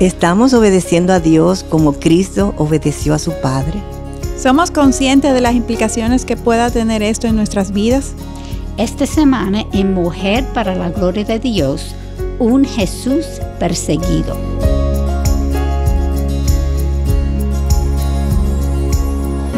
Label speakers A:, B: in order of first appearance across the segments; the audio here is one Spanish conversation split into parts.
A: ¿Estamos obedeciendo a Dios como Cristo obedeció a su Padre?
B: ¿Somos conscientes de las implicaciones que pueda tener esto en nuestras vidas?
C: Esta semana en Mujer para la Gloria de Dios, un Jesús perseguido.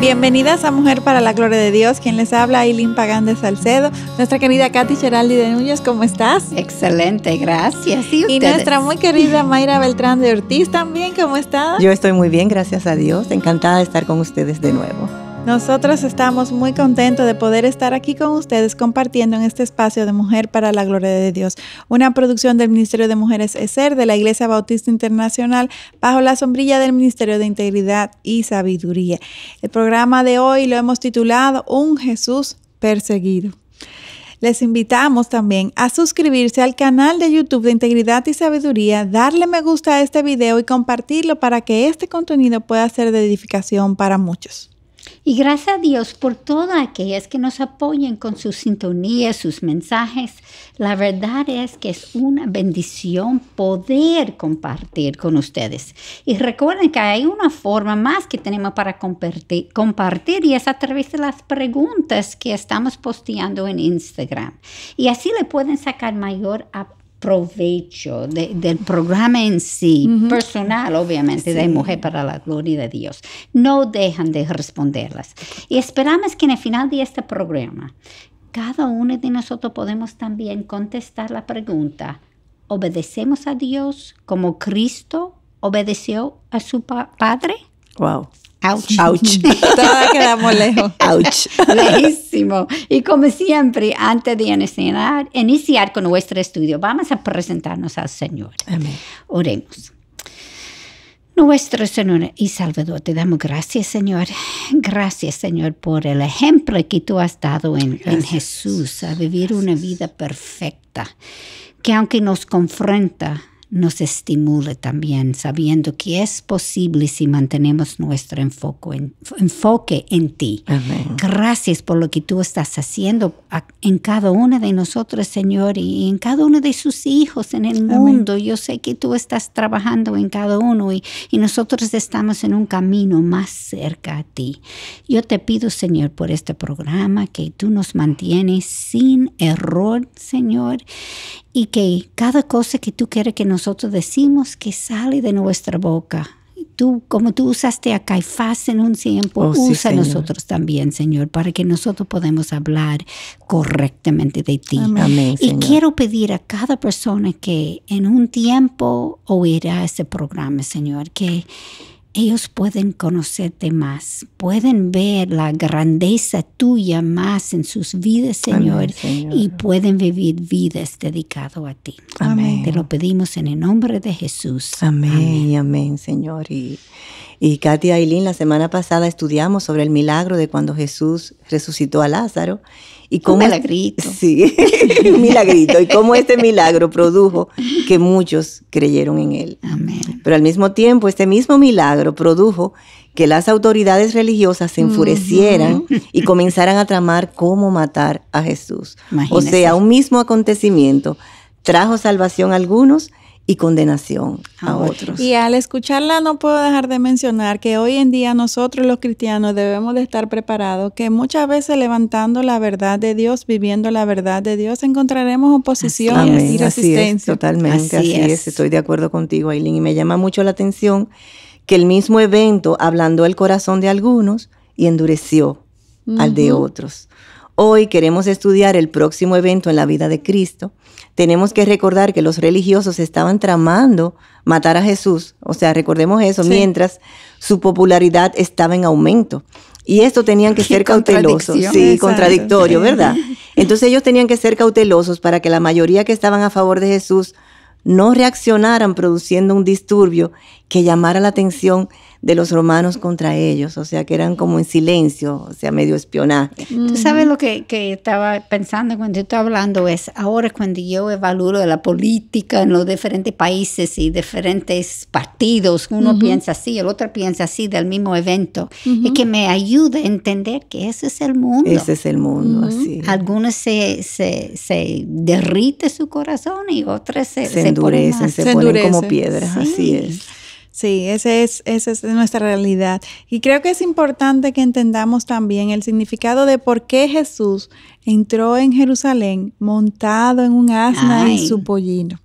B: Bienvenidas a Mujer para la Gloria de Dios. Quien les habla, Aileen Pagán de Salcedo. Nuestra querida Katy Geraldi de Núñez, ¿cómo estás? Excelente, gracias. Y, y nuestra muy querida Mayra Beltrán de Ortiz también, ¿cómo estás? Yo
A: estoy muy bien, gracias a Dios. Encantada de estar con ustedes de nuevo.
B: Nosotros estamos muy contentos de poder estar aquí con ustedes compartiendo en este espacio de Mujer para la Gloria de Dios, una producción del Ministerio de Mujeres ESER de la Iglesia Bautista Internacional bajo la sombrilla del Ministerio de Integridad y Sabiduría. El programa de hoy lo hemos titulado Un Jesús perseguido. Les invitamos también a suscribirse al canal de YouTube de Integridad y Sabiduría, darle me gusta a este video y compartirlo para que este contenido pueda ser de edificación
C: para muchos. Y gracias a Dios por todas aquellas que nos apoyen con sus sintonías, sus mensajes. La verdad es que es una bendición poder compartir con ustedes. Y recuerden que hay una forma más que tenemos para compartir, compartir y es a través de las preguntas que estamos posteando en Instagram. Y así le pueden sacar mayor provecho del programa en sí, personal obviamente, de Mujer para la Gloria de Dios, no dejan de responderlas. Y esperamos que en el final de este programa, cada uno de nosotros podemos también contestar la pregunta, ¿obedecemos a Dios como Cristo obedeció a su Padre? Wow. Ouch. Ouch. quedamos lejos. Ouch. Lejísimo. Y como siempre, antes de iniciar, iniciar con nuestro estudio, vamos a presentarnos al Señor. Amén. Oremos. Nuestro Señor y Salvador, te damos gracias, Señor. Gracias, Señor, por el ejemplo que tú has dado en, Jesús a vivir una vida perfecta, que aunque nos confronta, nos estimule también, sabiendo que es posible si mantenemos nuestro enfoque en, enfoque en ti. Gracias por lo que tú estás haciendo en cada uno de nosotros, Señor, y en cada uno de sus hijos en el mundo. Yo sé que tú estás trabajando en cada uno y, y nosotros estamos en un camino más cerca a ti. Yo te pido, Señor, por este programa, que tú nos mantienes sin error, Señor, y que cada cosa que tú quieres que nos nosotros decimos que sale de nuestra boca. Tú, como tú usaste a Caifás en un tiempo, oh, usa a nosotros también, Señor, para que nosotros podamos hablar correctamente de ti. Amén. y quiero pedir a cada persona que en un tiempo oirá este programa, Señor, que ellos pueden conocerte más, pueden ver la grandeza tuya más en sus vidas, Señor, y pueden vivir vidas dedicadas a ti. Amén. Te lo pedimos en el nombre de Jesús. Amén,
A: amén, Señor. Y Katia y la semana pasada estudiamos sobre el milagro de cuando Jesús resucitó a Lázaro. Y cómo, un milagrito. Sí, un milagrito. Y cómo este milagro produjo que muchos creyeron en él. Amén. Pero al mismo tiempo, este mismo milagro produjo que las autoridades religiosas se enfurecieran y comenzaran a tramar cómo matar a Jesús. O sea, un mismo acontecimiento trajo salvación a algunos y condenación a, otros. Y
B: al escucharla no puedo dejar de mencionar que hoy en día nosotros los cristianos debemos de estar preparados que muchas veces levantando la verdad de Dios, viviendo la verdad de Dios, encontraremos oposición
A: y resistencia. Así es, totalmente, así, es. Estoy de acuerdo contigo, Aileen, y me llama mucho la atención que el mismo evento ablandó el corazón de algunos y endureció al de otros hoy queremos estudiar el próximo evento en la vida de Cristo, tenemos que recordar que los religiosos estaban tramando matar a Jesús, o sea, recordemos eso, mientras su popularidad estaba en aumento. Y esto tenían que ser cautelosos, sí, contradictorio, ¿verdad? Entonces ellos tenían que ser cautelosos para que la mayoría que estaban a favor de Jesús no reaccionaran produciendo un disturbio que llamara la atención de los romanos contra ellos, o sea, que eran como en silencio, o sea, medio espionaje.
C: Tú sabes lo que, estaba pensando cuando yo estaba hablando es, ahora cuando yo evalúo la política en los diferentes países y diferentes partidos, uno piensa así, el otro piensa así del mismo evento, y que me ayude a entender que ese es el mundo. Ese es el mundo, así. Algunos se, se, derrite su corazón y otros se, endurecen, se, ponen,
A: como piedras, así es.
B: Sí, esa es, esa es nuestra realidad. Y creo que es importante que entendamos también el significado de por qué Jesús entró en Jerusalén montado en un asna en su pollino.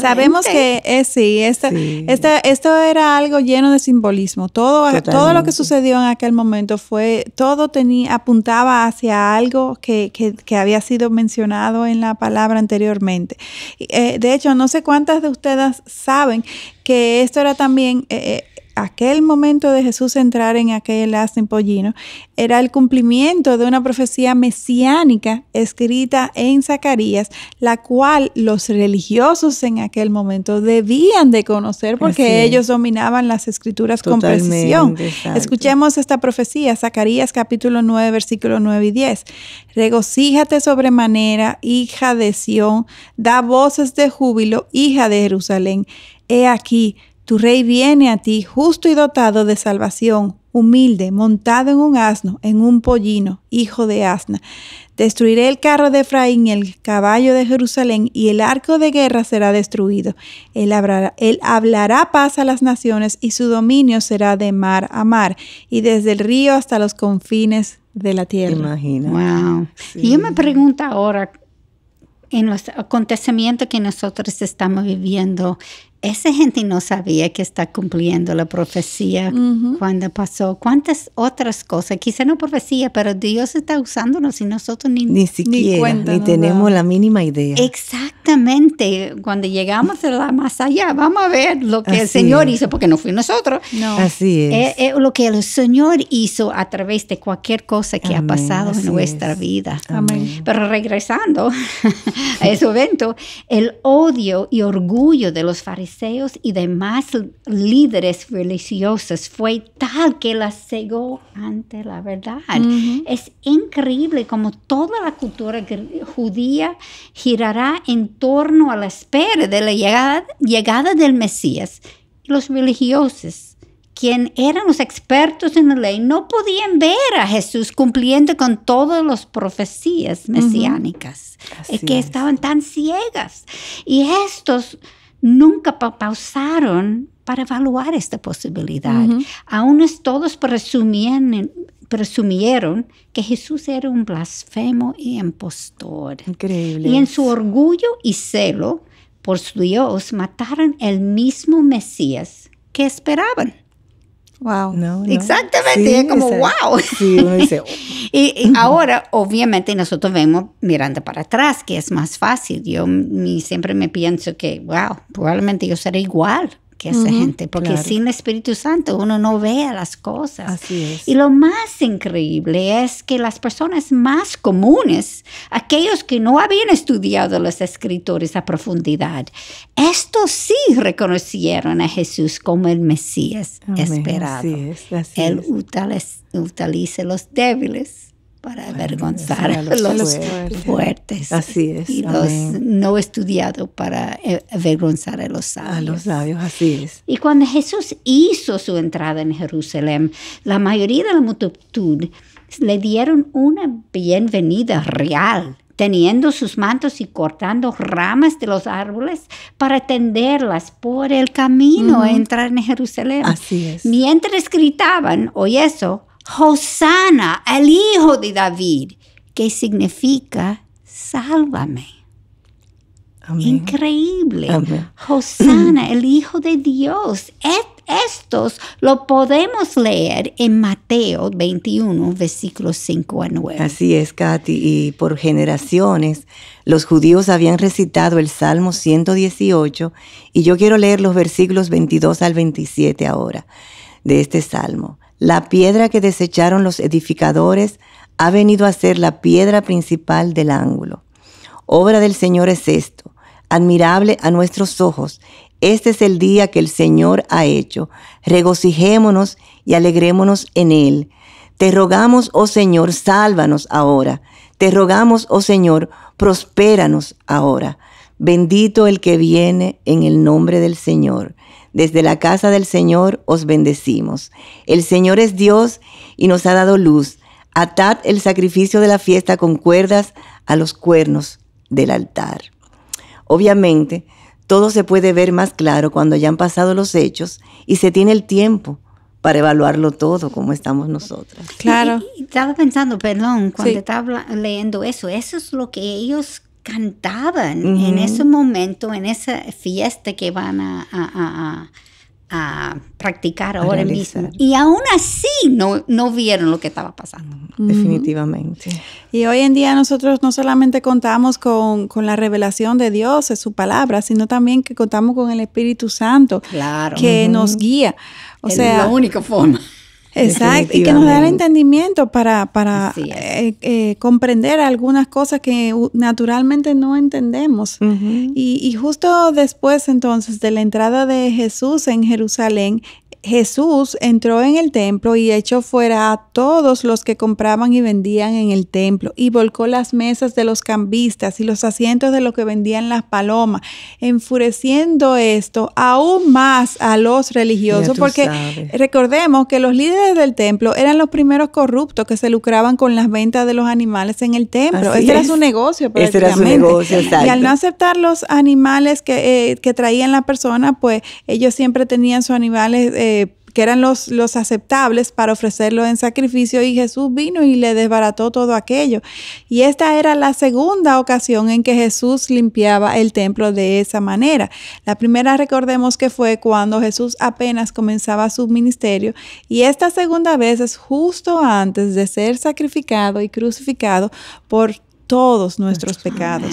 C: Sabemos que eh,
B: sí, esto era algo lleno de simbolismo. Todo, todo lo que sucedió en aquel momento fue, todo tenía, apuntaba hacia algo que, había sido mencionado en la palabra anteriormente. Eh, de hecho, no sé cuántas de ustedes saben que esto era también eh, aquel momento de Jesús entrar en aquel asno pollino era el cumplimiento de una profecía mesiánica escrita en Zacarías, la cual los religiosos en aquel momento debían de conocer porque ellos dominaban las escrituras con precisión. Escuchemos esta profecía, Zacarías capítulo 9, versículo 9 y 10. Regocíjate sobremanera, hija de Sión, da voces de júbilo, hija de Jerusalén. He aquí, tu rey viene a ti justo y dotado de salvación, humilde, montado en un asno, en un pollino, hijo de asna. Destruiré el carro de Efraín, el caballo de Jerusalén, y el arco de guerra será destruido. Él hablará, paz a las naciones, y su dominio será de mar a mar, y desde
C: el río hasta los confines de la tierra. Imagina.
A: Wow. Y yo me
C: pregunto ahora, en los acontecimientos que nosotros estamos viviendo esa gente no sabía que está cumpliendo la profecía cuando pasó. ¿Cuántas otras cosas? Quizá no profecía, pero Dios está usándonos y nosotros ni, ni siquiera, tenemos
A: la mínima idea.
C: Exactamente. Cuando llegamos a la más allá, vamos a ver lo que el Señor hizo, porque no fui nosotros.
A: Así es. Eh,
C: eh, lo que el Señor hizo a través de cualquier cosa que ha pasado en nuestra vida. Amén. Pero regresando a ese evento, el odio y orgullo de los fariseos y demás líderes religiosos fue tal que la cegó ante la verdad. Es increíble como toda la cultura judía girará en torno a la espera de la llegada, llegada del Mesías. Los religiosos quien eran los expertos en la ley, no podían ver a Jesús cumpliendo con todas las profecías mesiánicas, y eh, que estaban tan ciegas. Y estos nunca pausaron para evaluar esta posibilidad. Aún todos presumieron que Jesús era un blasfemo y impostor. Increíble. Y en su orgullo y celo por su Dios mataron el mismo Mesías que esperaban. Wow. No, Exactamente, es como wow. Sí, oh". y, ahora, obviamente, nosotros vemos mirando para atrás, que es más fácil. Yo siempre me pienso que, wow, probablemente yo seré igual esa gente, porque sin el Espíritu Santo uno no ve las cosas. Y lo más increíble es que las personas más comunes, aquellos que no habían estudiado los escritores a profundidad, estos sí reconocieron a Jesús como el Mesías esperado. Él utiliza los débiles para avergonzar a los, fuertes. Así es. Y los no estudiados para eh, avergonzar a los sabios. A los sabios, así es. Y cuando Jesús hizo su entrada en Jerusalén, la mayoría de la multitud le dieron una bienvenida real teniendo sus mantos y cortando ramas de los árboles para tenderlas por el camino a entrar en Jerusalén. Así es. Mientras gritaban, oye eso, Hosanna, el hijo de David, que significa sálvame. Increíble. Hosanna, el hijo de Dios. Estos lo podemos leer en Mateo 21, versículos 5 a 9. Así es, Katy. Y por generaciones
A: los judíos habían recitado el Salmo 118 y yo quiero leer los versículos 22 al 27 ahora de este Salmo. La piedra que desecharon los edificadores ha venido a ser la piedra principal del ángulo. Obra del Señor es esto, admirable a nuestros ojos. Este es el día que el Señor ha hecho. Regocijémonos y alegrémonos en él. Te rogamos, oh Señor, sálvanos ahora. Te rogamos, oh Señor, prospéranos ahora. Bendito el que viene en el nombre del Señor. Desde la casa del Señor os bendecimos. El Señor es Dios y nos ha dado luz. Atad el sacrificio de la fiesta con cuerdas a los cuernos del altar. Obviamente, todo se puede ver más claro cuando ya han pasado los hechos y se tiene el tiempo para evaluarlo todo, como estamos nosotros. Claro.
C: estaba pensando, perdón, cuando estaba leyendo eso, eso es lo que ellos cantaban en ese momento, en esa fiesta que van a, practicar ahora mismo. Y aún así no, no vieron lo que estaba pasando. Mm, definitivamente.
B: Y hoy en día nosotros no solamente contamos con, la revelación de Dios, es su palabra, sino también que contamos con el Espíritu Santo, que nos guía. O sea, la única forma. Exacto, y que nos da el entendimiento para, para eh, eh, comprender algunas cosas que naturalmente no entendemos. y, y, justo después entonces de la entrada de Jesús en Jerusalén, Jesús entró en el templo y echó fuera a todos los que compraban y vendían en el templo y volcó las mesas de los cambistas y los asientos de los que vendían las palomas, enfureciendo esto aún más a los religiosos, porque recordemos que los líderes del templo eran los primeros corruptos que se lucraban con las ventas de los animales en el templo. Este este era su negocio, prácticamente. era su negocio, Y al no aceptar los animales eh, que, traían la persona, pues ellos siempre tenían sus animales. Eh, que eran los, los aceptables para ofrecerlo en sacrificio y Jesús vino y le desbarató todo aquello. Y esta era la segunda ocasión en que Jesús limpiaba el templo de esa manera. La primera recordemos que fue cuando Jesús apenas comenzaba su ministerio y esta segunda vez es justo antes de ser sacrificado y crucificado por todos nuestros pecados.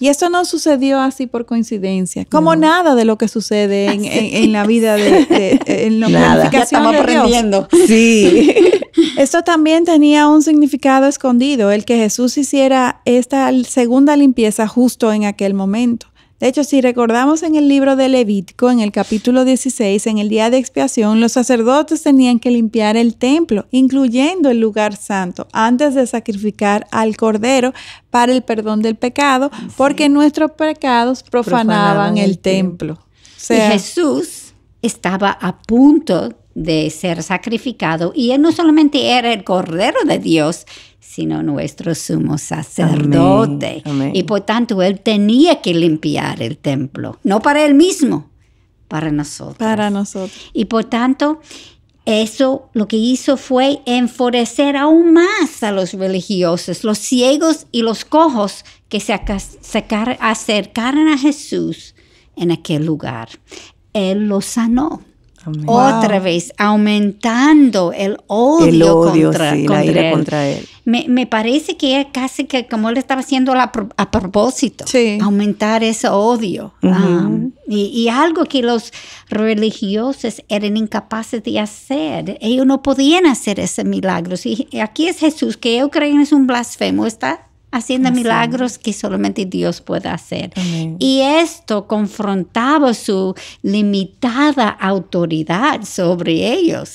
B: Y esto no sucedió así por coincidencia, como nada de lo que sucede en, la vida de, en lo nada. estamos aprendiendo. Sí. esto también tenía un significado escondido, el que Jesús hiciera esta segunda limpieza justo en aquel momento. De hecho, si recordamos en el libro de Levítico, en el capítulo 16, en el día de expiación, los sacerdotes tenían que limpiar el templo, incluyendo el lugar santo, antes de sacrificar al cordero para el perdón del
C: pecado, porque nuestros pecados profanaban, el, templo. y Jesús estaba a punto de ser sacrificado. Y él no solamente era el Cordero de Dios, sino nuestro sumo sacerdote. Y por tanto, él tenía que limpiar el templo, no para él mismo, para nosotros. Para nosotros. Y por tanto, eso lo que hizo fue enfurecer aún más a los religiosos, los ciegos y los cojos que se acercaron a Jesús en aquel lugar. Él los sanó. Otra vez, aumentando el odio, contra, él. Me, parece que es casi que como él estaba haciendo a, propósito, aumentar ese odio. Ah, y, algo que los religiosos eran incapaces de hacer. Ellos no podían hacer ese milagro. Y aquí es Jesús, que yo creo es un blasfemo, está haciendo milagros que solamente Dios puede hacer. Y esto confrontaba su limitada autoridad sobre ellos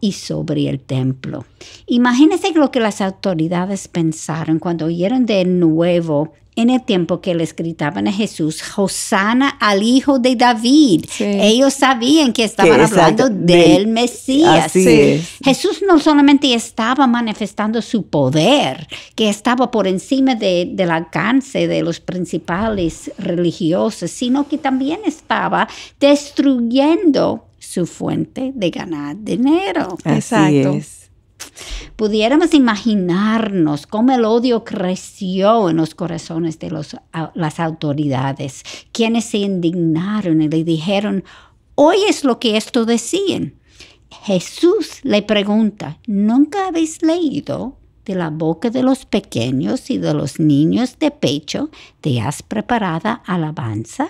C: y sobre el templo. Imagínense lo que las autoridades pensaron cuando oyeron de nuevo en el tiempo que les gritaban a Jesús, Hosanna al hijo de David. Ellos sabían que estaban hablando del Mesías. Jesús no solamente estaba manifestando su poder, que estaba por encima del alcance de los principales religiosos, sino que también estaba destruyendo su fuente de ganar dinero. Exacto. Pudiéramos imaginarnos cómo el odio creció en los corazones de las autoridades, quienes se indignaron y le dijeron, hoy es lo que esto decían. Jesús le pregunta, ¿nunca habéis leído de la boca de los pequeños y de los niños de pecho te has preparada alabanza?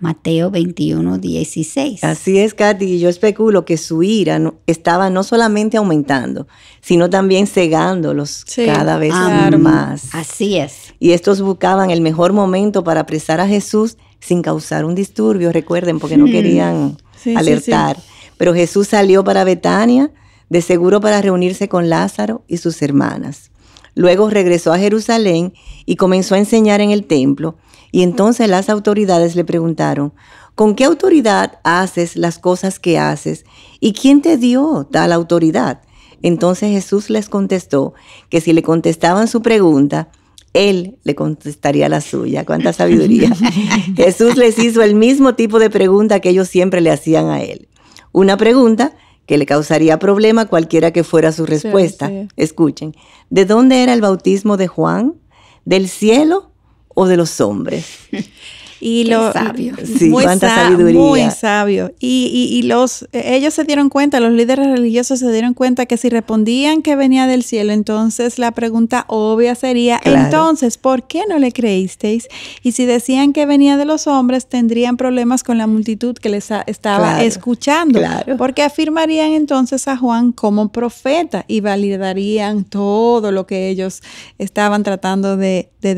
C: Mateo 21, 16.
A: Así es, Katy, y yo especulo que su ira estaba no solamente aumentando, sino también cegándolos cada vez más. Así es. Y estos buscaban el mejor momento para apresar a Jesús sin causar un disturbio, recuerden, porque no hmm. querían alertar. Pero Jesús salió para Betania, de seguro para reunirse con Lázaro y sus hermanas. Luego regresó a Jerusalén y comenzó a enseñar en el templo y entonces las autoridades le preguntaron, ¿con qué autoridad haces las cosas que haces? ¿Y quién te dio tal autoridad? Entonces Jesús les contestó que si le contestaban su pregunta, él le contestaría la suya. ¡Cuánta sabiduría! Jesús les hizo el mismo tipo de pregunta que ellos siempre le hacían a él. Una pregunta que le causaría problema cualquiera que fuera su respuesta. Escuchen, ¿de dónde era el bautismo de Juan? ¿Del cielo o de los hombres.
B: Y Qué sabio. muy, cuánta muy sabio. Y, los, eh, ellos se dieron cuenta, los líderes religiosos se dieron cuenta que si respondían que venía del cielo, entonces la pregunta obvia sería, entonces, ¿por qué no le creísteis? Y si decían que venía de los hombres, tendrían problemas con la multitud que les estaba escuchando, porque afirmarían entonces a Juan como profeta y validarían todo lo que ellos estaban tratando de de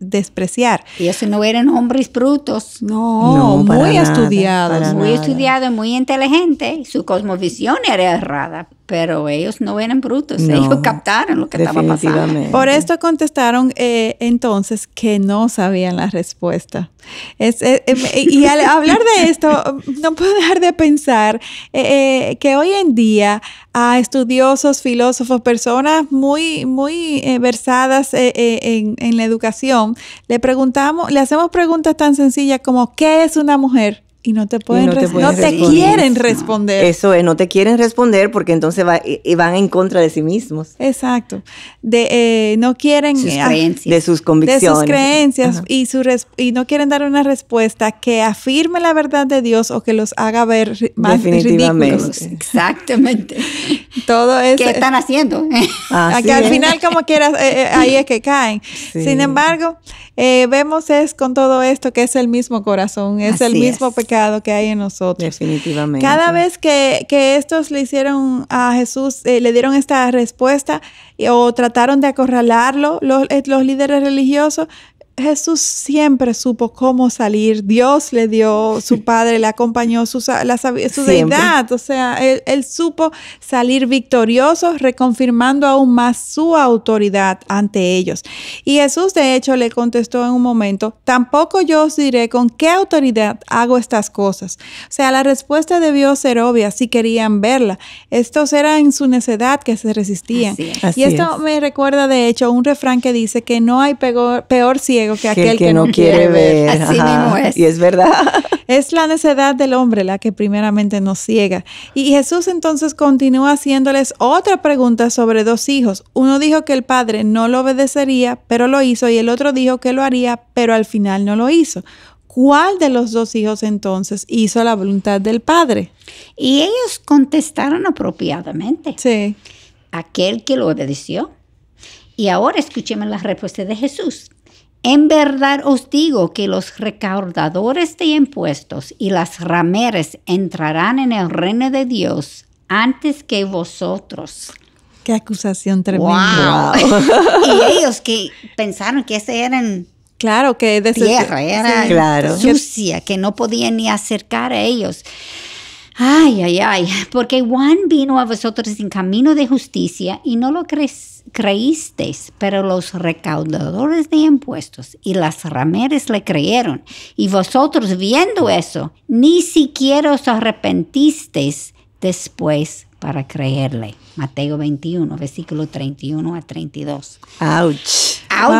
C: despreciar. Y no eran hombres brutos. No, muy estudiados. Muy estudiados, muy inteligentes. Su cosmovisión era errada, pero ellos no eran brutos. ellos captaron lo que estaba pasando. Por esto contestaron eh, entonces que
B: no sabían la respuesta. Eh, em, y al hablar de esto, no puedo dejar de pensar eh, que hoy en día a estudiosos, filósofos, personas muy, muy eh, versadas eh, eh, en, la educación, le preguntamos, le hacemos preguntas tan sencillas como ¿qué es una mujer? y no te pueden, no te, no te quieren
A: responder. eso es, no te quieren responder porque entonces van en contra de sí mismos. Exacto.
B: De, eh, no quieren eh, ah, de
A: sus convicciones. De sus creencias
B: y, no quieren dar una respuesta que afirme la verdad de Dios o que los haga ver más ridículos. Exactamente. Todo eso. ¿Qué eh, están haciendo? que al final como quieras, ahí es que caen. Sin embargo, vemos es con todo esto que es el mismo corazón, es el mismo pequeño que hay en nosotros.
A: Definitivamente. Cada
B: vez que, que estos le hicieron a Jesús, eh, le dieron esta respuesta o trataron de acorralarlo, los, eh, los líderes religiosos, Jesús siempre supo cómo salir. Dios le dio, su padre le acompañó, su, deidad. O sea, él, supo salir victorioso, reconfirmando aún más su autoridad ante ellos. Y Jesús, de hecho, le contestó en un momento, tampoco yo os diré con qué autoridad hago estas cosas. O sea, la respuesta debió ser obvia si querían verla. Estos eran en su necedad que se resistían. y esto me recuerda, de hecho, un refrán que dice que no hay peor, peor que, aquel que, no, quiere, ver. Así mismo es. Y es verdad. Es la necedad del hombre la que primeramente nos ciega. Y Jesús entonces continúa haciéndoles otra pregunta sobre dos hijos. Uno dijo que el padre no lo obedecería, pero lo hizo, y el otro dijo que lo haría, pero al final no lo hizo. ¿Cuál de los dos hijos entonces hizo la voluntad
C: del padre? Y ellos contestaron apropiadamente. Sí. Aquel que lo obedeció. Y ahora escuchemos la respuesta de Jesús. En verdad os digo que los recaudadores de impuestos y las rameras entrarán en el reino de Dios antes que vosotros. Qué acusación tremenda. y ellos que pensaron que ese eran claro que de tierra era claro. sucia, que no podían ni acercar a ellos. Ay, ay, ay, porque Juan vino a vosotros en camino de justicia y no lo crees creísteis, pero los recaudadores de impuestos y las rameras le creyeron. Y vosotros viendo eso, ni siquiera os arrepentisteis después para creerle. Mateo 21, versículo 31 a 32. ¡Auch! ¡Auch!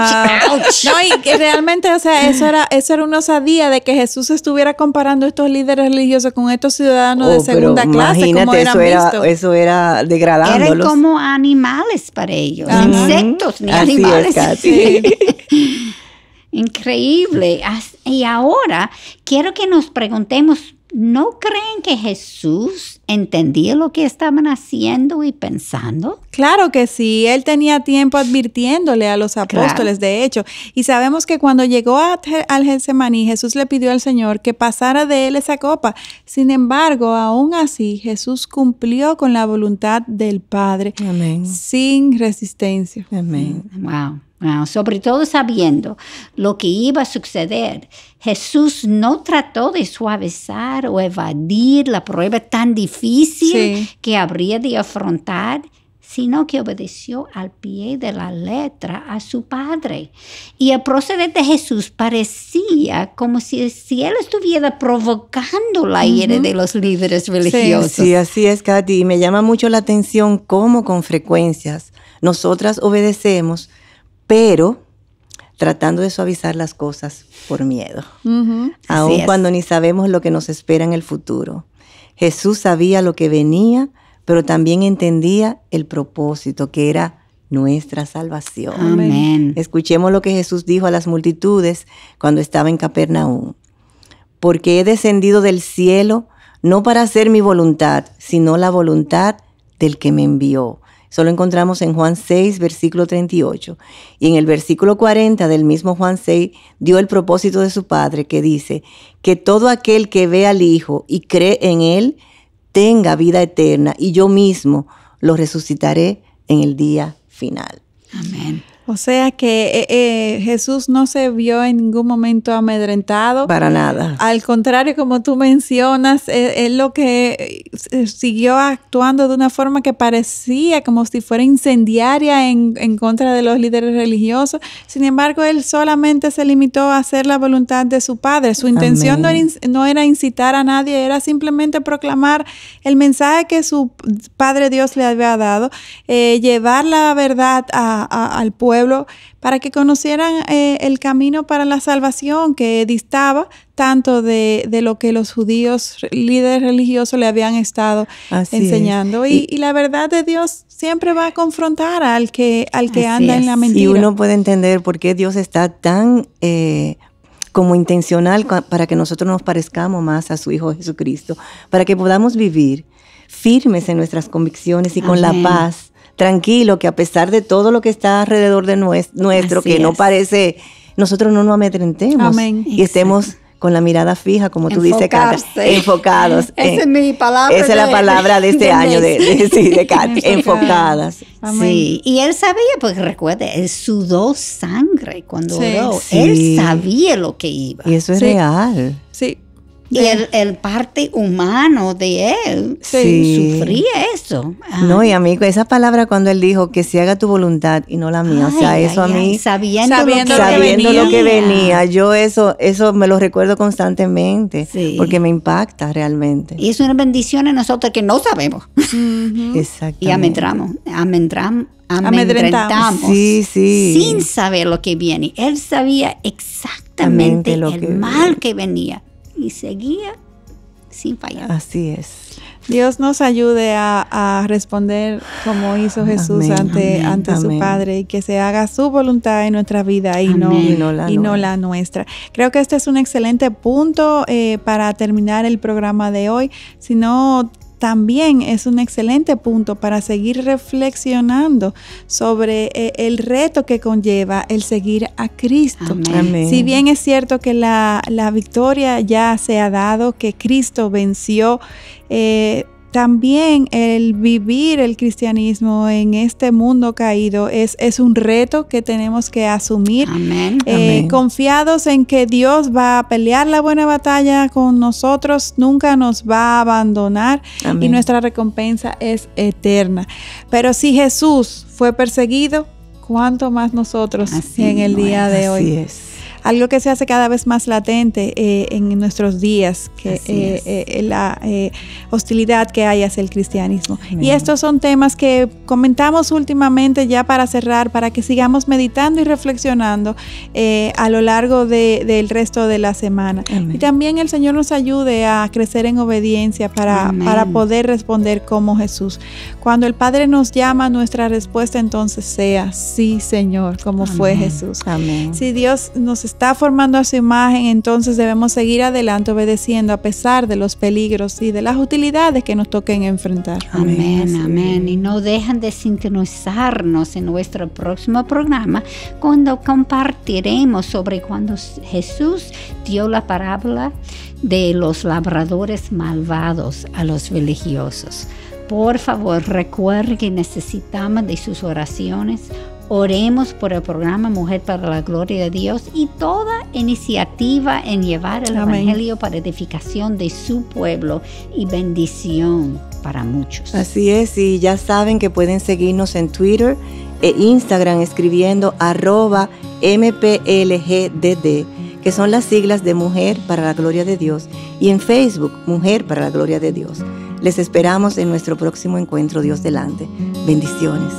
C: ¡Auch! No, y que realmente, o sea, eso
B: era, eso era una osadía de que Jesús estuviera comparando estos líderes religiosos con estos
C: ciudadanos de oh, segunda clase. Imagínate, como eso, era,
A: eso era degradándolos. Eran como
C: animales para ellos, insectos, ni animales. Increíble. Y ahora quiero que nos preguntemos ¿No creen que Jesús entendía lo que estaban haciendo y pensando? Claro
B: que sí, él tenía tiempo advirtiéndole a los apóstoles, de hecho, y sabemos que cuando llegó a, al Getsemaní, Jesús le pidió al Señor que pasara de él esa copa. Sin embargo, aún así, Jesús cumplió con la voluntad del Padre
C: sin resistencia. Amén. Wow. Ah, sobre todo sabiendo lo que iba a suceder, Jesús no trató de suavizar o evadir la prueba tan difícil que habría de afrontar, sino que obedeció al pie de la letra a su Padre. Y el proceder de Jesús parecía como si, el él estuviera provocando la ira de los líderes religiosos. Sí,
A: así es, Katy. Y me llama mucho la atención cómo con frecuencias nosotras obedecemos pero tratando de suavizar las cosas por miedo, aun cuando ni sabemos lo que nos espera en el futuro. Jesús sabía lo que venía, pero también entendía el propósito, que era nuestra salvación. Amén. Escuchemos lo que Jesús dijo a las multitudes cuando estaba en Capernaum. Porque he descendido del cielo no para hacer mi voluntad, sino la voluntad del que me envió. Solo encontramos en Juan 6, versículo 38. Y en el versículo 40 del mismo Juan 6 dio el propósito de su Padre que dice, que todo aquel que ve al Hijo y cree en Él tenga vida eterna y yo mismo lo resucitaré en el día final.
B: Amén. O sea que eh, eh, Jesús no se vio en ningún momento amedrentado. Para nada. Al contrario, como tú mencionas, eh, él lo que siguió actuando de una forma que parecía como si fuera incendiaria en, contra de los líderes religiosos. Sin embargo, él solamente se limitó a hacer la voluntad de su padre. Su intención no era, incitar a nadie, era simplemente proclamar el mensaje que su padre Dios le había dado, llevar la verdad al pueblo para que conocieran eh, el camino para la salvación que distaba tanto de, lo que los judíos líderes religiosos le habían estado enseñando. Y, la verdad de Dios siempre va a confrontar al que, al que anda en la mentira. Y uno
A: puede entender por qué Dios está tan... Eh, como intencional para que nosotros nos parezcamos más a su Hijo Jesucristo, para que podamos vivir firmes en nuestras convicciones y con la paz tranquilo, que a pesar de todo lo que está alrededor de nuestro, que no parece, nosotros no nos amedrentemos y estemos con la mirada fija, como tú dices, Katia. Enfocados. esa es mi palabra. Esa es la palabra de este año de, de, Enfocadas.
C: Sí. Y él sabía, porque recuerde, él sudó sangre cuando oró. Él sabía lo que iba. Y eso es
A: real.
C: Sí. Y el, parte humano de él sí. sufría eso.
A: No, y amigo, esa palabra cuando él dijo que se haga tu voluntad y no la mía, o sea, eso a mí sabiendo, sabiendo, lo, que, venía. yo eso eso me lo recuerdo constantemente porque me impacta realmente.
C: Y es una bendición en nosotros que no sabemos. Exactamente. Y amedrentamos amendramos amedrentamos, sí, sí. sin saber lo que viene. Él sabía exactamente lo el mal que venía, y seguía sin fallar.
A: Así es.
B: Dios nos ayude a, responder como hizo Jesús ante, ante su Padre y que se haga su voluntad en nuestra vida y, no, la y no, la nuestra. Creo que este es un excelente punto eh, para terminar el programa de hoy. Si no también es un excelente punto para seguir reflexionando sobre eh, el reto que conlleva el seguir a Cristo. Si bien es cierto que la, victoria ya se ha dado, que Cristo venció, eh, también el vivir el cristianismo en este mundo caído es, es un reto que tenemos que asumir, eh, amén, confiados en que Dios va a pelear la buena batalla con nosotros, nunca nos va a abandonar y nuestra recompensa es eterna. Pero si Jesús fue perseguido, ¿cuánto más nosotros en el día de hoy? es algo que se hace cada vez más latente eh, en nuestros días, que eh, eh, eh, la hostilidad que hay hacia el cristianismo. Y estos son temas que comentamos últimamente ya para cerrar, para que sigamos meditando y reflexionando a lo largo del resto de la semana. Y también el Señor nos ayude a crecer en obediencia para, para poder responder como Jesús. Cuando el Padre nos llama, nuestra respuesta entonces sea, sí, Señor, como fue Jesús. Amén. Si Dios nos está formando a su imagen, entonces debemos seguir adelante obedeciendo a pesar de los peligros y de
C: las utilidades que nos toquen enfrentar. Amén, amén. Y no dejan de sintonizarnos en nuestro próximo programa cuando compartiremos sobre cuando Jesús dio la parábola de los labradores malvados a los religiosos. Por favor, recuerde que necesitamos de sus oraciones Oremos por el programa Mujer para la Gloria de Dios y toda iniciativa en llevar el Evangelio para edificación de su pueblo y bendición para muchos. Así es, y ya saben que pueden seguirnos en Twitter
A: e Instagram escribiendo arroba mplgdd, que son las siglas de Mujer para la Gloria de Dios, y en Facebook, Mujer para la Gloria de Dios. Les esperamos en nuestro próximo encuentro, Dios delante. Bendiciones.